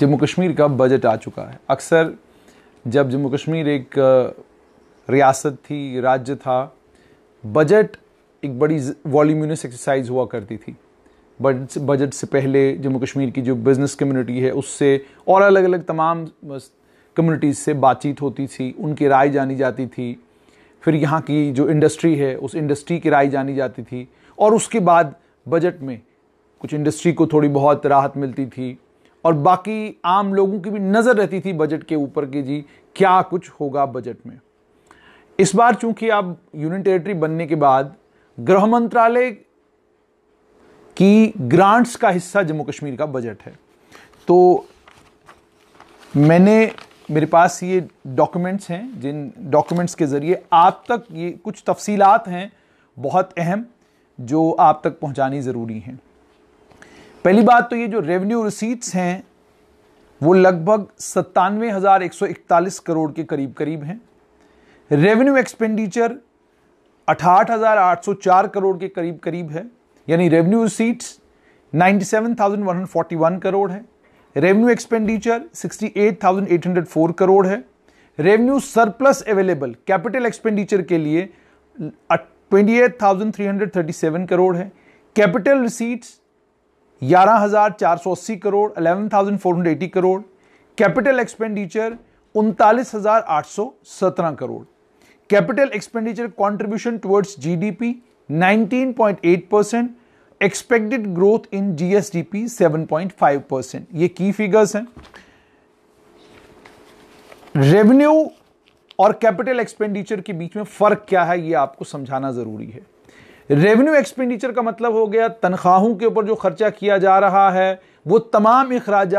जम्मू कश्मीर का बजट आ चुका है अक्सर जब जम्मू कश्मीर एक रियासत थी राज्य था बजट एक बड़ी वॉल्यूमिनस एक्सरसाइज हुआ करती थी बट बजट से पहले जम्मू कश्मीर की जो बिज़नेस कम्युनिटी है उससे और अलग अलग तमाम कम्युनिटीज़ से बातचीत होती थी उनकी राय जानी जाती थी फिर यहाँ की जो इंडस्ट्री है उस इंडस्ट्री की राय जानी जाती थी और उसके बाद बजट में कुछ इंडस्ट्री को थोड़ी बहुत राहत मिलती थी और बाकी आम लोगों की भी नज़र रहती थी बजट के ऊपर कि जी क्या कुछ होगा बजट में इस बार चूंकि अब यूनियन टेरिटरी बनने के बाद गृह मंत्रालय की ग्रांट्स का हिस्सा जम्मू कश्मीर का बजट है तो मैंने मेरे पास ये डॉक्यूमेंट्स हैं जिन डॉक्यूमेंट्स के ज़रिए आप तक ये कुछ तफसीलात हैं बहुत अहम जो आप तक पहुंचानी ज़रूरी हैं पहली बात तो ये जो रेवेन्यू रिसीट्स हैं वो लगभग सत्तानवे हज़ार एक सौ इकतालीस करोड़ के करीब करीब हैं रेवेन्यू एक्सपेंडिचर अठाहठ हज़ार आठ सौ चार करोड़ के करीब करीब है यानी revenue receipts ninety seven thousand one hundred forty one crore है revenue expenditure sixty eight thousand eight hundred four crore है revenue surplus available capital expenditure के लिए twenty eight thousand three hundred thirty seven crore है capital receipts 11,480 crore 11,480 crore capital expenditure उनतालीस crore capital expenditure contribution towards GDP 19.8 percent expected growth in GSDP 7.5 percent ये की figures हैं revenue और capital expenditure के बीच में फर्क क्या है ये आपको समझाना जरूरी है रेवेन्यू एक्सपेंडिचर का मतलब हो गया तनख्वाहों के ऊपर जो खर्चा किया जा रहा है वो तमाम अखराज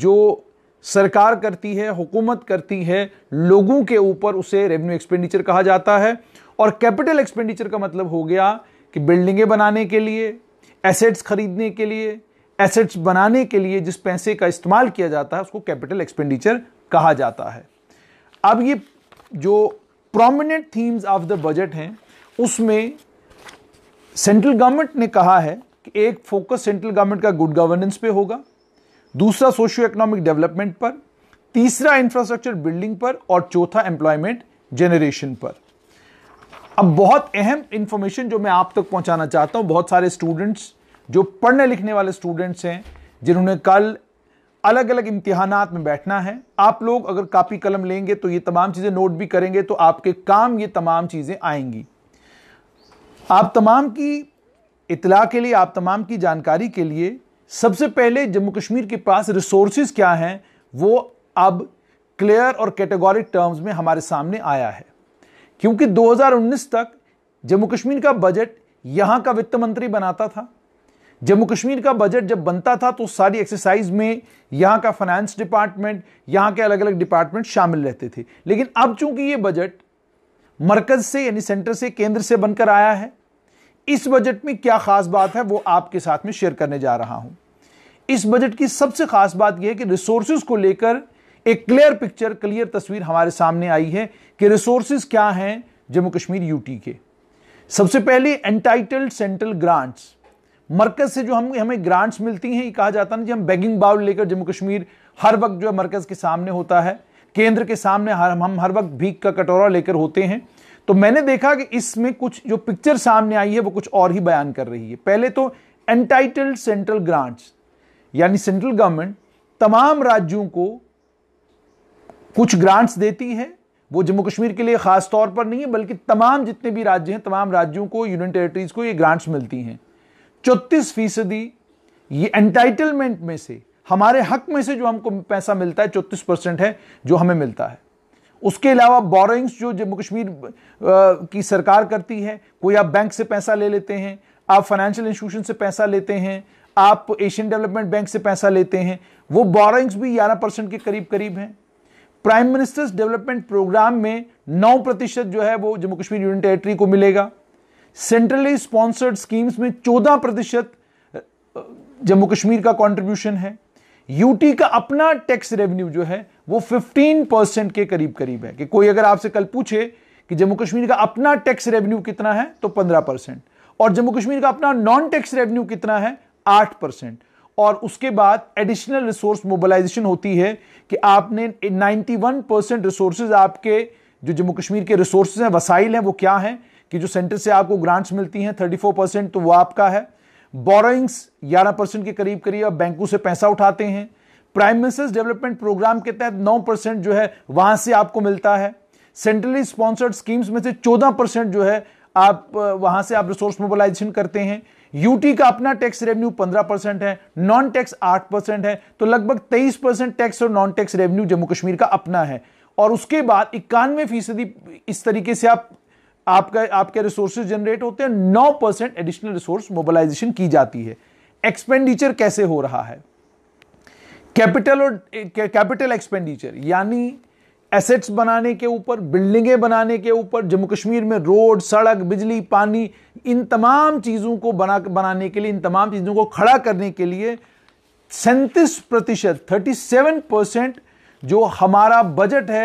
जो सरकार करती है हुकूमत करती है लोगों के ऊपर उसे रेवेन्यू एक्सपेंडिचर कहा जाता है और कैपिटल एक्सपेंडिचर का मतलब हो गया कि बिल्डिंगें बनाने के लिए एसेट्स खरीदने के लिए एसेट्स बनाने के लिए जिस पैसे का इस्तेमाल किया जाता है उसको कैपिटल एक्सपेंडिचर कहा जाता है अब ये जो prominent themes of the budget हैं उसमें सेंट्रल गवर्नमेंट ने कहा है कि एक फोकस सेंट्रल गवर्नमेंट का गुड गवर्नेंस पे होगा दूसरा सोशियो इकोनॉमिक डेवलपमेंट पर तीसरा इंफ्रास्ट्रक्चर बिल्डिंग पर और चौथा एम्प्लॉयमेंट जनरेशन पर अब बहुत अहम इंफॉर्मेशन जो मैं आप तक पहुंचाना चाहता हूं बहुत सारे स्टूडेंट्स जो पढ़ने लिखने वाले स्टूडेंट्स हैं जिन्होंने कल अलग अलग इम्तिहान में बैठना है आप लोग अगर कापी कलम लेंगे तो ये तमाम चीज़ें नोट भी करेंगे तो आपके काम ये तमाम चीज़ें आएंगी आप तमाम की इतला के लिए आप तमाम की जानकारी के लिए सबसे पहले जम्मू कश्मीर के पास रिसोर्स क्या हैं वो अब क्लियर और कैटेगोरिक टर्म्स में हमारे सामने आया है क्योंकि 2019 तक जम्मू कश्मीर का बजट यहाँ का वित्त मंत्री बनाता था जम्मू कश्मीर का बजट जब बनता था तो सारी एक्सरसाइज में यहाँ का फाइनेंस डिपार्टमेंट यहाँ के अलग अलग डिपार्टमेंट शामिल रहते थे लेकिन अब चूंकि ये बजट मरकज से यानी सेंटर से केंद्र से बनकर आया है इस बजट में क्या खास बात है वो आपके साथ में शेयर करने जा रहा हूं इस बजट की सबसे खास बात यह है कि रिसोर्सेज को लेकर एक क्लियर पिक्चर क्लियर तस्वीर हमारे सामने आई है कि रिसोर्सेज क्या हैं जम्मू कश्मीर यूटी के सबसे पहले एंटाइटल्ड सेंट्रल ग्रांट्स मरकज से जो हम हमें ग्रांट्स मिलती हैं ये कहा जाता है ना कि हम बैगिंग बाउल लेकर जम्मू कश्मीर हर वक्त जो है मरकज के सामने होता है केंद्र के सामने हर हम हर वक्त भीख का कटोरा लेकर होते हैं तो मैंने देखा कि इसमें कुछ जो पिक्चर सामने आई है वो कुछ और ही बयान कर रही है पहले तो एंटाइटल्ड सेंट्रल ग्रांट्स यानी सेंट्रल गवर्नमेंट तमाम राज्यों को कुछ ग्रांट्स देती है वो जम्मू कश्मीर के लिए खास तौर पर नहीं है बल्कि तमाम जितने भी राज्य हैं तमाम राज्यों को यूनियन टेरिटरीज को ये ग्रांट्स मिलती हैं चौतीस फीसदी ये एंटाइटलमेंट में से हमारे हक में से जो हमको पैसा मिलता है चौतीस परसेंट है जो हमें मिलता है उसके अलावा बोरोइंग्स जो जम्मू कश्मीर की सरकार करती है कोई आप बैंक से पैसा ले लेते हैं आप फाइनेंशियल इंस्टीट्यूशन से पैसा लेते हैं आप एशियन डेवलपमेंट बैंक से पैसा लेते हैं वो बोरोइंग्स भी ग्यारह परसेंट के करीब करीब हैं प्राइम मिनिस्टर्स डेवलपमेंट प्रोग्राम में नौ प्रतिशत जो है वो जम्मू कश्मीर यूनियन टेरेटरी को मिलेगा सेंट्रली स्पॉन्सर्ड स्कीम्स में चौदह प्रतिशत जम्मू कश्मीर का कॉन्ट्रीब्यूशन है यूटी का अपना टैक्स रेवेन्यू जो है वो 15 परसेंट के करीब करीब है कि कोई अगर आपसे कल पूछे कि जम्मू कश्मीर का अपना टैक्स रेवेन्यू कितना है तो 15 परसेंट और जम्मू कश्मीर का अपना नॉन टैक्स रेवेन्यू कितना है 8 परसेंट और उसके बाद एडिशनल रिसोर्स मोबिलाइजेशन होती है कि आपने 91 परसेंट रिसोर्सेज आपके जो जम्मू कश्मीर के रिसोर्स हैं वसाइल हैं वो क्या हैं कि जो सेंटर से आपको ग्रांट्स मिलती हैं 34 परसेंट तो वो आपका है बोरोइंग्स ग्यारह परसेंट के करीब करीब बैंकों से पैसा उठाते हैं प्राइम मिनिस्टर्स डेवलपमेंट प्रोग्राम के तहत नौ परसेंट जो है वहां से आपको मिलता है सेंट्रली स्पॉन्सर्ड स्कीम्स में से चौदह परसेंट जो है आप वहां से आप रिसोर्स मोबिलाइजेशन करते हैं यूटी का अपना टैक्स रेवेन्यू पंद्रह परसेंट है नॉन टैक्स आठ परसेंट है तो लगभग तेईस परसेंट टैक्स और non tax revenue Jammu Kashmir का अपना है और उसके बाद इक्यानवे फीसदी इस तरीके से आप आपका आपके रिसोर्सेज जनरेट होते हैं नौ परसेंट एडिशनल रिसोर्स मोबिलाइजेशन की जाती है एक्सपेंडिचर कैसे हो रहा है कैपिटल और कैपिटल एक्सपेंडिचर यानी एसेट्स बनाने के ऊपर बिल्डिंगें बनाने के ऊपर जम्मू कश्मीर में रोड सड़क बिजली पानी इन तमाम चीज़ों को बना बनाने के लिए इन तमाम चीज़ों को खड़ा करने के लिए सैंतीस प्रतिशत थर्टी सेवन परसेंट जो हमारा बजट है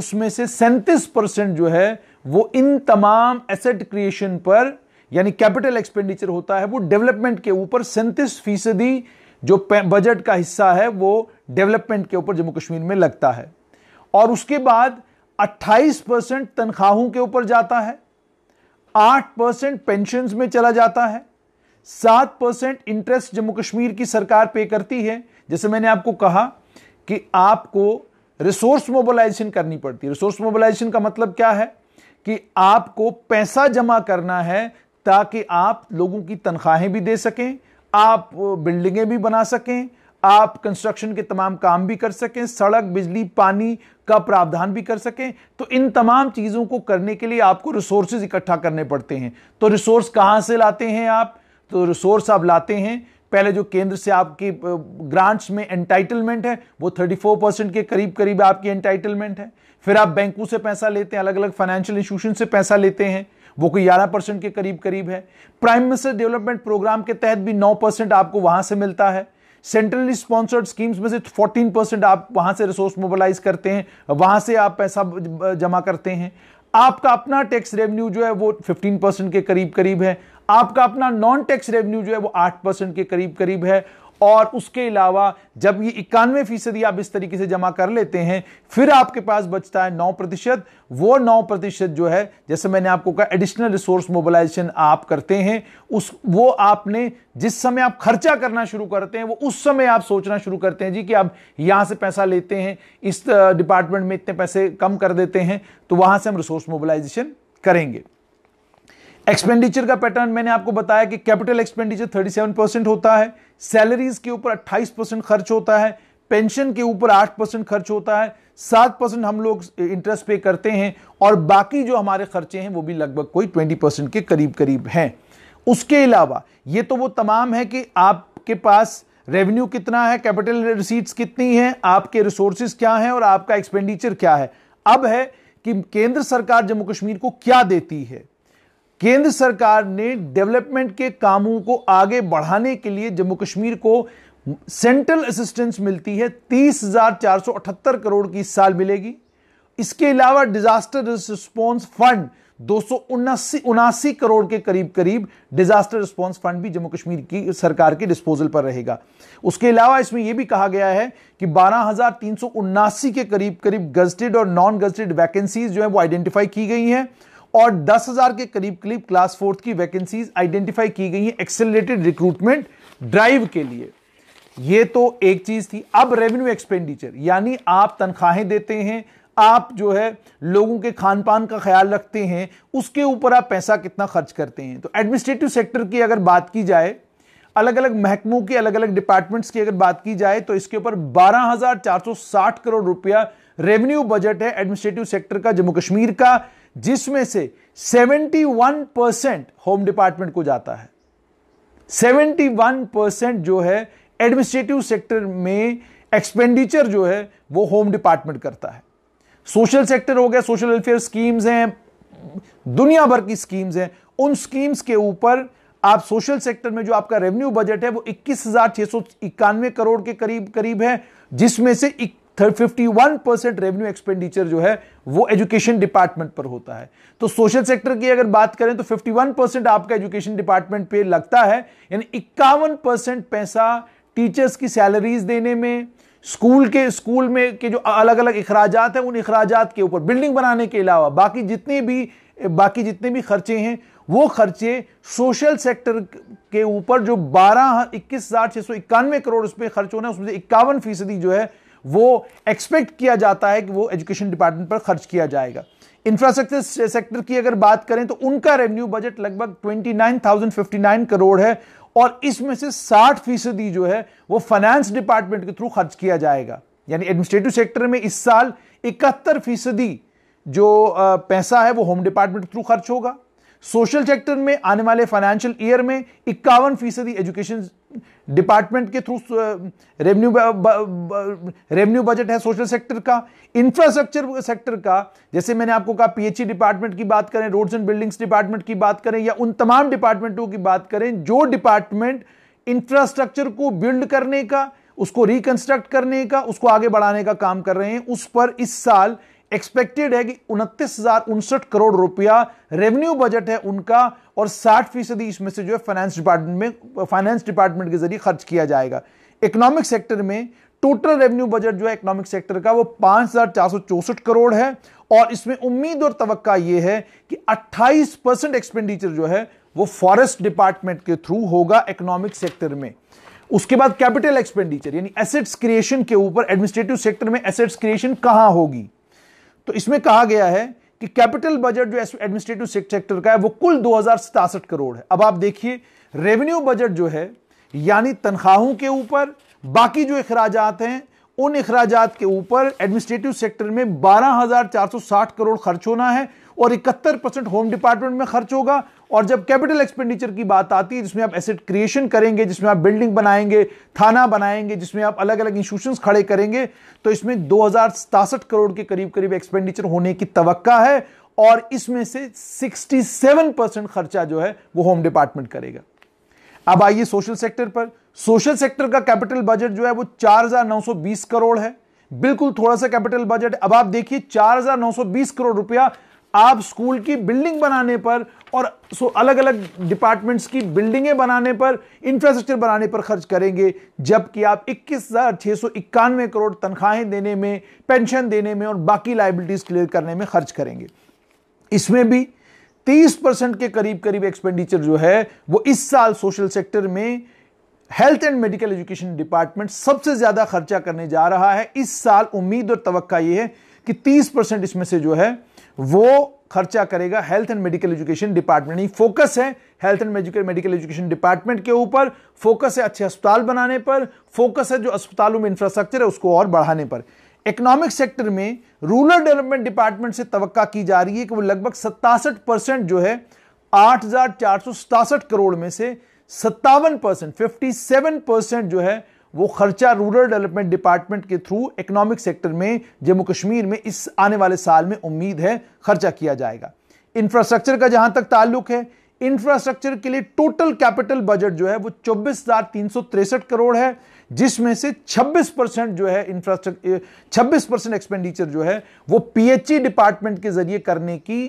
उसमें से सैंतीस परसेंट जो है वो इन तमाम एसेट क्रिएशन पर यानी कैपिटल एक्सपेंडिचर होता है वो डेवलपमेंट के ऊपर सैंतीस फीसदी जो बजट का हिस्सा है वो डेवलपमेंट के ऊपर जम्मू कश्मीर में लगता है और उसके बाद 28 परसेंट तनख्वाहों के ऊपर जाता है 8 परसेंट पेंशन में चला जाता है 7 परसेंट इंटरेस्ट जम्मू कश्मीर की सरकार पे करती है जैसे मैंने आपको कहा कि आपको रिसोर्स मोबिलाइजेशन करनी पड़ती है रिसोर्स मोबिलाइजेशन का मतलब क्या है कि आपको पैसा जमा करना है ताकि आप लोगों की तनख्वाहें भी दे सकें आप बिल्डिंगें भी बना सकें आप कंस्ट्रक्शन के तमाम काम भी कर सकें सड़क बिजली पानी का प्रावधान भी कर सकें तो इन तमाम चीज़ों को करने के लिए आपको रिसोर्सेज इकट्ठा करने पड़ते हैं तो रिसोर्स कहाँ से लाते हैं आप तो रिसोर्स आप लाते हैं पहले जो केंद्र से आपकी ग्रांट्स में एंटाइटलमेंट है वो 34 परसेंट के करीब करीब आपकी एंटाइटलमेंट है फिर आप बैंकों से पैसा लेते हैं अलग अलग फाइनेंशियल इंस्टीट्यूशन से पैसा लेते हैं वो कोई ग्यारह परसेंट के करीब करीब है प्राइम मिनिस्टर डेवलपमेंट प्रोग्राम के तहत भी नौ परसेंट आपको वहां से मिलता है सेंट्रली स्पॉन्सर्ड स्कीम्स में से फोर्टीन परसेंट आप वहां से रिसोर्स मोबालाइज करते हैं वहां से आप पैसा जमा करते हैं आपका अपना टैक्स रेवेन्यू जो है वो 15 परसेंट के करीब करीब है आपका अपना नॉन टैक्स रेवेन्यू जो है वो आठ परसेंट के करीब करीब है और उसके अलावा जब ये इक्यानवे फीसदी आप इस तरीके से जमा कर लेते हैं फिर आपके पास बचता है नौ प्रतिशत वो नौ प्रतिशत जो है जैसे मैंने आपको कहा एडिशनल रिसोर्स मोबिलाइजेशन आप करते हैं उस वो आपने जिस समय आप खर्चा करना शुरू करते हैं वो उस समय आप सोचना शुरू करते हैं जी कि आप यहाँ से पैसा लेते हैं इस डिपार्टमेंट में इतने पैसे कम कर देते हैं तो वहाँ से हम रिसोर्स मोबिलाइजेशन करेंगे एक्सपेंडिचर का पैटर्न मैंने आपको बताया कि कैपिटल एक्सपेंडिचर 37 परसेंट होता है सैलरीज के ऊपर 28 परसेंट खर्च होता है पेंशन के ऊपर 8 परसेंट खर्च होता है 7 परसेंट हम लोग इंटरेस्ट पे करते हैं और बाकी जो हमारे खर्चे हैं वो भी लगभग कोई 20 परसेंट के करीब करीब हैं उसके अलावा ये तो वो तमाम है कि आपके पास रेवेन्यू कितना है कैपिटल रिसीट्स कितनी है आपके रिसोर्सेज क्या हैं और आपका एक्सपेंडिचर क्या है अब है कि केंद्र सरकार जम्मू कश्मीर को क्या देती है केंद्र सरकार ने डेवलपमेंट के कामों को आगे बढ़ाने के लिए जम्मू कश्मीर को सेंट्रल असिस्टेंस मिलती है तीस करोड़ की साल मिलेगी इसके अलावा डिजास्टर रिस्पॉन्स फंड दो उनासी करोड़ के करीब करीब डिजास्टर रिस्पॉन्स फंड भी जम्मू कश्मीर की सरकार के डिस्पोजल पर रहेगा उसके अलावा इसमें यह भी कहा गया है कि बारह के करीब करीब गजटेड और नॉन गजटेड वैकेंसीज जो है वो आइडेंटिफाई की गई हैं और 10,000 के करीब करीब क्लास फोर्थ की वैकेंसीज आइडेंटिफाई की गई हैं एक्सेलरेटेड रिक्रूटमेंट ड्राइव के लिए ये तो एक चीज थी अब रेवेन्यू एक्सपेंडिचर यानी आप तनख्वाहें देते हैं आप जो है लोगों के खान पान का ख्याल रखते हैं उसके ऊपर आप पैसा कितना खर्च करते हैं तो एडमिनिस्ट्रेटिव सेक्टर की अगर बात की जाए अलग अलग महकमों की अलग अलग डिपार्टमेंट्स की अगर बात की जाए तो इसके ऊपर 12,460 करोड़ रुपया रेवेन्यू बजट है एडमिनिस्ट्रेटिव सेक्टर का जम्मू कश्मीर का जिसमें से 71 परसेंट होम डिपार्टमेंट को जाता है 71 परसेंट जो है एडमिनिस्ट्रेटिव सेक्टर में एक्सपेंडिचर जो है वो होम डिपार्टमेंट करता है सोशल सेक्टर हो गया सोशल वेलफेयर स्कीम्स हैं दुनिया भर की स्कीम्स हैं उन स्कीम्स के ऊपर आप सोशल सेक्टर में जो आपका रेवेन्यू बजट है वो इक्कीस करोड़ के करीब करीब है जिसमें से fifty one percent revenue expenditure जो है वो एजुकेशन डिपार्टमेंट पर होता है तो सोशल सेक्टर की अगर बात करें तो फिफ्टी वन परसेंट आपका एजुकेशन डिपार्टमेंट पे लगता है यानी इक्यावन परसेंट पैसा टीचर्स की सैलरीज देने में स्कूल के स्कूल में के जो अलग अलग अखराज हैं उन अखराज के ऊपर बिल्डिंग बनाने के अलावा बाकी जितने भी बाकी जितने भी खर्चे हैं वो खर्चे सोशल सेक्टर के ऊपर जो बारह इक्कीस हजार छह सौ इक्यानवे करोड़ रुपये खर्च होना है उसमें से इक्यावन फीसदी जो है वो एक्सपेक्ट किया जाता है कि वो एजुकेशन डिपार्टमेंट पर खर्च किया जाएगा इंफ्रास्ट्रक्चर सेक्टर की अगर बात करें तो उनका रेवेन्यू बजट लगभग 29,059 करोड़ है और इसमें से 60 फीसदी जो है वो फाइनेंस डिपार्टमेंट के थ्रू खर्च किया जाएगा यानी एडमिनिस्ट्रेटिव सेक्टर में इस साल इकहत्तर फीसदी जो पैसा है वो होम डिपार्टमेंट के थ्रू खर्च होगा सोशल सेक्टर में आने वाले फाइनेंशियल ईयर में इक्यावन फीसदी एजुकेशन डिपार्टमेंट के थ्रू रेवेन्यू रेवेन्यू बजट है सोशल सेक्टर का इंफ्रास्ट्रक्चर सेक्टर का जैसे मैंने आपको कहा पीएचई डिपार्टमेंट e की बात करें रोड्स एंड बिल्डिंग्स डिपार्टमेंट की बात करें या उन तमाम डिपार्टमेंटों की बात करें जो डिपार्टमेंट इंफ्रास्ट्रक्चर को बिल्ड करने का उसको रिकंस्ट्रक्ट करने का उसको आगे बढ़ाने का काम कर रहे हैं उस पर इस साल एक्सपेक्टेड है कि उनतीस हजार उनसठ करोड़ रुपया रेवेन्यू बजट है उनका और 60 फीसदी इसमें से जो है फाइनेंस डिपार्टमेंट में फाइनेंस डिपार्टमेंट के जरिए खर्च किया जाएगा इकोनॉमिक सेक्टर में टोटल रेवेन्यू बजट जो है इकोनॉमिक सेक्टर का वो पांच करोड़ है और इसमें उम्मीद और तवक्का यह है कि 28 परसेंट एक्सपेंडिचर जो है वो फॉरेस्ट डिपार्टमेंट के थ्रू होगा इकोनॉमिक सेक्टर में उसके बाद कैपिटल एक्सपेंडिचर यानी एसेट्स क्रिएशन के ऊपर एडमिनिस्ट्रेटिव सेक्टर में एसेट्स क्रिएशन कहां होगी तो इसमें कहा गया है कि कैपिटल बजट जो एडमिनिस्ट्रेटिव सेक्टर का है वो कुल दो करोड़ है अब आप देखिए रेवेन्यू बजट जो है यानी तनख्वाहों के ऊपर बाकी जो अखराज हैं उन अखराज के ऊपर एडमिनिस्ट्रेटिव सेक्टर में 12,460 करोड़ खर्च होना है और इकहत्तर परसेंट होम डिपार्टमेंट में खर्च होगा और जब कैपिटल एक्सपेंडिचर की बात आती है जिसमें आप एसेट क्रिएशन करेंगे जिसमें आप बिल्डिंग बनाएंगे थाना बनाएंगे जिसमें आप अलग अलग इंस्टीट्यूशन खड़े करेंगे तो इसमें दो करोड़ के करीब करीब एक्सपेंडिचर होने की तवक्का है और इसमें से 67 परसेंट खर्चा जो है वो होम डिपार्टमेंट करेगा अब आइए सोशल सेक्टर पर सोशल सेक्टर का कैपिटल बजट जो है वो 4,920 करोड़ है बिल्कुल थोड़ा सा कैपिटल बजट अब आप देखिए 4,920 करोड़ रुपया आप स्कूल की बिल्डिंग बनाने पर और सो अलग अलग डिपार्टमेंट्स की बिल्डिंगें बनाने पर इंफ्रास्ट्रक्चर बनाने पर खर्च करेंगे जबकि आप इक्कीस हज़ार छह सौ इक्यानवे करोड़ तनख्वाहें देने में पेंशन देने में और बाकी लाइबिलिटीज़ क्लियर करने में खर्च करेंगे इसमें भी तीस परसेंट के करीब करीब एक्सपेंडिचर जो है वो इस साल सोशल सेक्टर में health and medical education department सबसे ज़्यादा खर्चा करने जा रहा है इस साल उम्मीद और तवक्का ये है कि तीस परसेंट इसमें से जो है वो खर्चा करेगा health and medical education department यानी फोकस है health and medical education department के ऊपर फोकस है अच्छे अस्पताल बनाने पर फोकस है जो अस्पतालों में इंफ्रास्ट्रक्चर है उसको और बढ़ाने पर इकोनॉमिक सेक्टर में रूरल डेवलपमेंट डिपार्टमेंट से तवक्का की जा रही है कि वो लगभग सत्तासठ परसेंट जो है आठ करोड़ में से सत्तावन परसेंट फिफ्टी परसेंट जो है वो खर्चा रूरल डेवलपमेंट डिपार्टमेंट के थ्रू इकोनॉमिक सेक्टर में जम्मू कश्मीर में इस आने वाले साल में उम्मीद है खर्चा किया जाएगा इंफ्रास्ट्रक्चर का जहां तक ताल्लुक है इंफ्रास्ट्रक्चर के लिए टोटल कैपिटल बजट जो है वो चौबीस करोड़ है जिसमें से 26 परसेंट जो है इंफ्रास्ट्रक्चर 26 परसेंट एक्सपेंडिचर जो है वो पीएचई डिपार्टमेंट e के जरिए करने की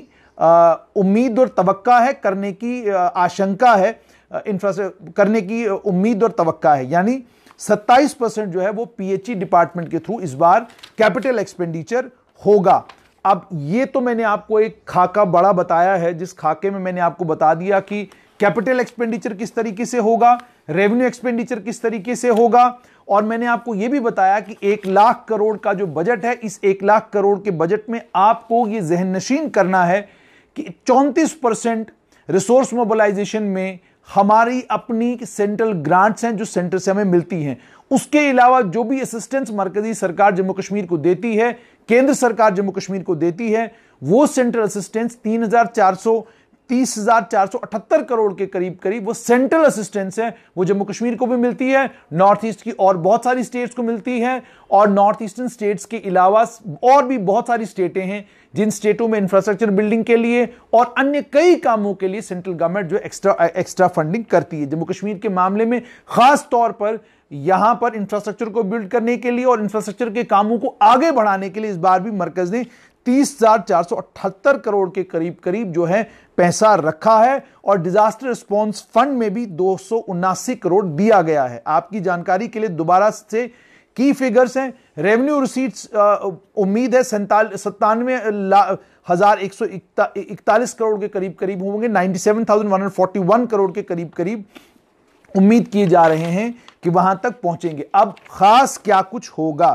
उम्मीद और तवक्का है करने की आशंका है इंफ्रास्ट्रक्चर करने की उम्मीद और तवक्का है यानी 27 परसेंट जो है वो पीएचई डिपार्टमेंट e के थ्रू इस बार कैपिटल एक्सपेंडिचर होगा अब ये तो मैंने आपको एक खाका बड़ा बताया है जिस खाके में मैंने आपको बता दिया कि कैपिटल एक्सपेंडिचर किस तरीके से होगा रेवेन्यू एक्सपेंडिचर किस तरीके से होगा और मैंने आपको यह भी बताया कि एक लाख करोड़ का जो बजट है इस एक लाख करोड़ के बजट में आपको ये जहन नशीन करना है कि चौंतीस परसेंट रिसोर्स मोबिलाइजेशन में हमारी अपनी सेंट्रल ग्रांट्स हैं जो सेंटर से हमें मिलती हैं उसके अलावा जो भी असिस्टेंस मरकजी सरकार जम्मू कश्मीर को देती है केंद्र सरकार जम्मू कश्मीर को देती है वो सेंट्रल असिस्टेंस तीन हजार चार सौ तीस हजार चार सौ अठहत्तर करोड़ के करीब करीब वो सेंट्रल असिस्टेंस है वो जम्मू कश्मीर को भी मिलती है नॉर्थ ईस्ट की और बहुत सारी स्टेट्स को मिलती है और नॉर्थ ईस्टर्न स्टेट्स के अलावा और भी बहुत सारी स्टेटें हैं जिन स्टेटों में इंफ्रास्ट्रक्चर बिल्डिंग के लिए और अन्य कई कामों के लिए सेंट्रल गवर्नमेंट जो एक्स्ट्रा एक्स्ट्रा फंडिंग करती है जम्मू कश्मीर के मामले में खास तौर पर यहां पर इंफ्रास्ट्रक्चर को बिल्ड करने के लिए और इंफ्रास्ट्रक्चर के कामों को आगे बढ़ाने के लिए इस बार भी मरकज ने तीस हजार चार सौ अठहत्तर करोड़ के करीब करीब जो है पैसा रखा है और डिजास्टर रिस्पॉन्स फंड में भी दो करोड़ दिया गया है आपकी जानकारी के लिए दोबारा से की फिगर्स हैं रेवेन्यू रिसीट uh, उम्मीद है सैताल सत्तानवे हजार एक सौ इकतालीस करोड़ के करीब करीब होंगे ninety seven thousand one hundred forty one crore के करीब करीब उम्मीद किए जा रहे हैं कि वहां तक पहुंचेंगे अब खास क्या कुछ होगा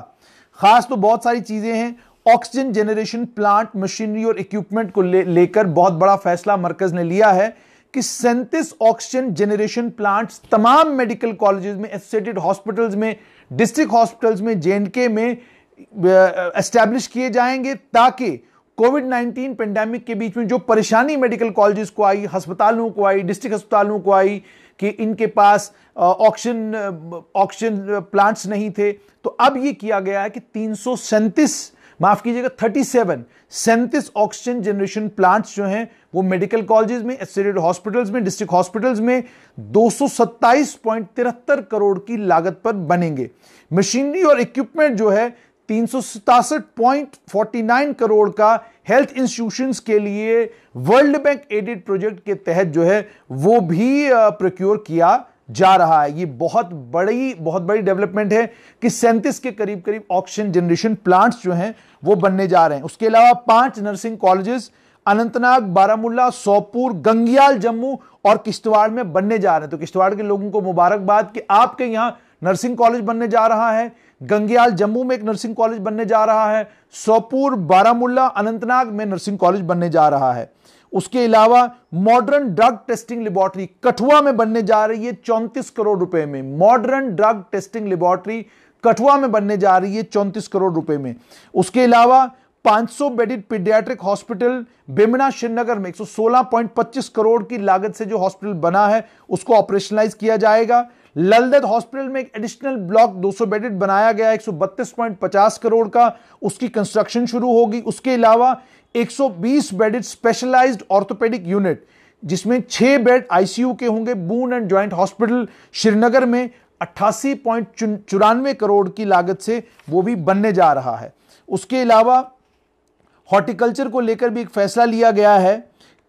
खास तो बहुत सारी चीजें हैं ऑक्सीजन जनरेशन प्लांट मशीनरी और इक्विपमेंट को ले लेकर बहुत बड़ा फैसला मरकज ने लिया है कि सैंतीस ऑक्सीजन जनरेशन प्लांट्स तमाम मेडिकल कॉलेजेस में एसोसिएटेड हॉस्पिटल्स में डिस्ट्रिक्ट हॉस्पिटल्स में जे में एस्टैब्लिश किए जाएंगे ताकि कोविड 19 पेंडेमिक के बीच में जो परेशानी मेडिकल कॉलेजेस को आई अस्पतालों को आई डिस्ट्रिक्ट अस्पतालों को आई कि इनके पास ऑक्सीजन ऑक्सीजन प्लांट्स नहीं थे तो अब ये किया गया है कि तीन माफ कीजिएगा 37 सैंतीस ऑक्सीजन जनरेशन प्लांट्स जो हैं वो मेडिकल कॉलेजेस में एसोसिएटेड हॉस्पिटल्स में डिस्ट्रिक्ट हॉस्पिटल्स में दो करोड़ की लागत पर बनेंगे मशीनरी और इक्विपमेंट जो है तीन करोड़ का हेल्थ इंस्टीट्यूशंस के लिए वर्ल्ड बैंक एडेड प्रोजेक्ट के तहत जो है वो भी प्रोक्योर किया जा रहा है ये बहुत बड़ी बहुत बड़ी डेवलपमेंट है कि सैंतीस के करीब करीब ऑक्सीजन जनरेशन प्लांट्स जो हैं वो बनने जा रहे हैं उसके अलावा पांच नर्सिंग कॉलेजेस अनंतनाग बारामूला सोपुर गंगियाल जम्मू और किश्तवाड़ में बनने जा रहे हैं तो किश्तवाड़ के लोगों को मुबारकबाद कि आपके यहाँ नर्सिंग कॉलेज बनने जा रहा है गंगियाल जम्मू में एक नर्सिंग कॉलेज बनने जा रहा है सोपुर बारामूला अनंतनाग में नर्सिंग कॉलेज बनने जा रहा है उसके अलावा modern drug testing laboratory Kathua में बनने जा रही है चौंतीस करोड़ रुपए में modern drug testing laboratory Kathua में बनने जा रही है चौंतीस करोड़ रुपए में उसके अलावा 500 bedded paediatric hospital Bemina Srinagar में 116.25 करोड़ की लागत से जो हॉस्पिटल बना है उसको ऑपरेशनलाइज किया जाएगा ललदत हॉस्पिटल में एक एडिशनल ब्लॉक 200 बेडेड बनाया गया 132.50 करोड़ का उसकी कंस्ट्रक्शन शुरू होगी उसके अलावा 120 बेडेड स्पेशलाइज्ड ऑर्थोपेडिक यूनिट जिसमें 6 बेड आईसीयू के होंगे bone and joint hospital Srinagar में अट्ठासी करोड़ की लागत से वो भी बनने जा रहा है उसके अलावा हॉर्टिकल्चर को लेकर भी एक फैसला लिया गया है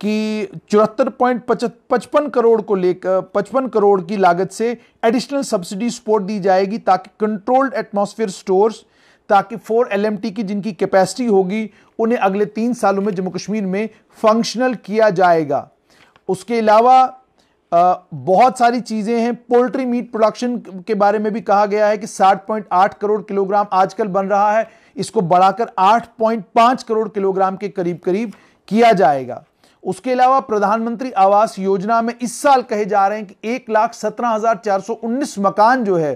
कि चौहत्तर पॉइंट पचपन करोड़ को लेकर पचपन करोड़ की लागत से एडिशनल सब्सिडी सपोर्ट दी जाएगी ताकि कंट्रोल्ड एटमॉस्फेयर स्टोर्स ताकि फोर एल की जिनकी कैपेसिटी होगी उन्हें अगले तीन सालों में जम्मू कश्मीर में फंक्शनल किया जाएगा उसके अलावा बहुत सारी चीज़ें हैं पोल्ट्री मीट प्रोडक्शन के बारे में भी कहा गया है कि 60.8 करोड़ किलोग्राम आजकल बन रहा है इसको बढ़ाकर 8.5 करोड़ किलोग्राम के करीब करीब किया जाएगा उसके अलावा प्रधानमंत्री आवास योजना में इस साल कहे जा रहे हैं कि एक लाख सत्रह हजार चार सौ उन्नीस मकान जो है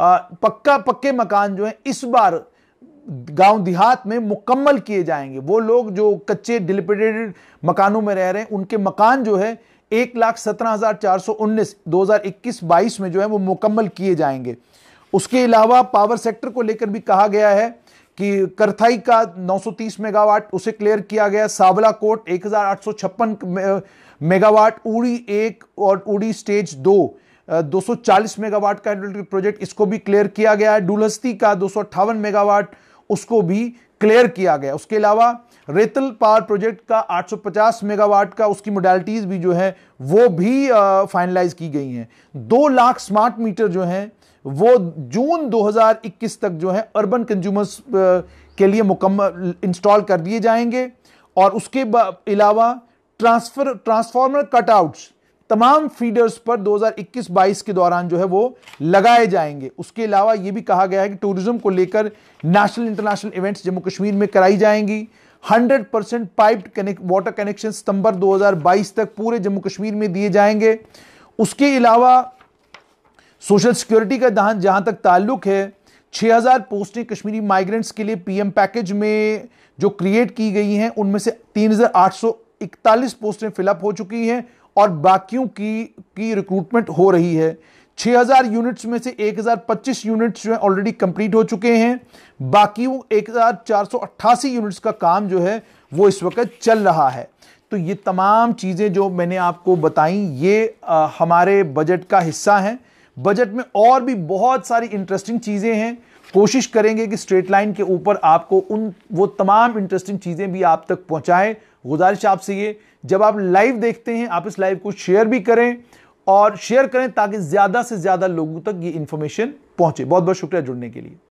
पक्का पक्के मकान जो है इस बार गांव देहात में मुकम्मल किए जाएंगे वो लोग जो कच्चे डिलिपेटेड मकानों में रह रहे हैं उनके मकान जो है एक लाख सत्रह हज़ार चार सौ उन्नीस दो हज़ार इक्कीस बाईस में जो है वो मुकम्मल किए जाएंगे उसके अलावा पावर सेक्टर को लेकर भी कहा गया है कि करथाई का 930 मेगावाट उसे क्लियर किया गया सावला कोट एक मेगावाट उड़ी एक और उड़ी स्टेज दो 240 मेगावाट का प्रोजेक्ट इसको भी क्लियर किया गया है डुलहस्ती का दो मेगावाट उसको भी क्लियर किया गया उसके अलावा रेतल पावर प्रोजेक्ट का 850 मेगावाट का उसकी मोडालिटीज़ भी जो है वो भी फाइनलाइज की गई हैं दो लाख स्मार्ट मीटर जो हैं वो जून 2021 तक जो है अर्बन कंज्यूमर्स के लिए मुकम्मल इंस्टॉल कर दिए जाएंगे और उसके अलावा ट्रांसफर ट्रांसफार्मर कटआउट्स तमाम फीडर्स पर 2021-22 के दौरान जो है वो लगाए जाएंगे उसके अलावा ये भी कहा गया है कि टूरिज्म को लेकर national international events Jammu Kashmir में कराई जाएंगी 100 percent pipe connect water connection सितंबर 2022 तक पूरे जम्मू कश्मीर में दिए जाएंगे उसके अलावा सोशल सिक्योरिटी का दहन जहां तक ताल्लुक है 6000 पोस्टें कश्मीरी माइग्रेंट्स के लिए पीएम पैकेज में जो क्रिएट की गई हैं उनमें से 3800 इकतालीस पोस्टें फिलअप हो चुकी हैं और बाकियों की की रिक्रूटमेंट हो रही है 6000 यूनिट्स में से 1025 यूनिट्स जो है ऑलरेडी कंप्लीट हो चुके हैं बाकी वो 1488 यूनिट्स का काम जो है वो इस वक्त चल रहा है तो ये तमाम चीज़ें जो मैंने आपको बताई ये आ, हमारे बजट का हिस्सा हैं बजट में और भी बहुत सारी इंटरेस्टिंग चीज़ें हैं कोशिश करेंगे कि स्ट्रेट लाइन के ऊपर आपको उन वो तमाम इंटरेस्टिंग चीज़ें भी आप तक पहुँचाएँ गुजारिश आपसे ये जब आप लाइव देखते हैं आप इस लाइव को शेयर भी करें और शेयर करें ताकि ज़्यादा से ज़्यादा लोगों तक ये इन्फॉर्मेशन पहुंचे बहुत बहुत शुक्रिया जुड़ने के लिए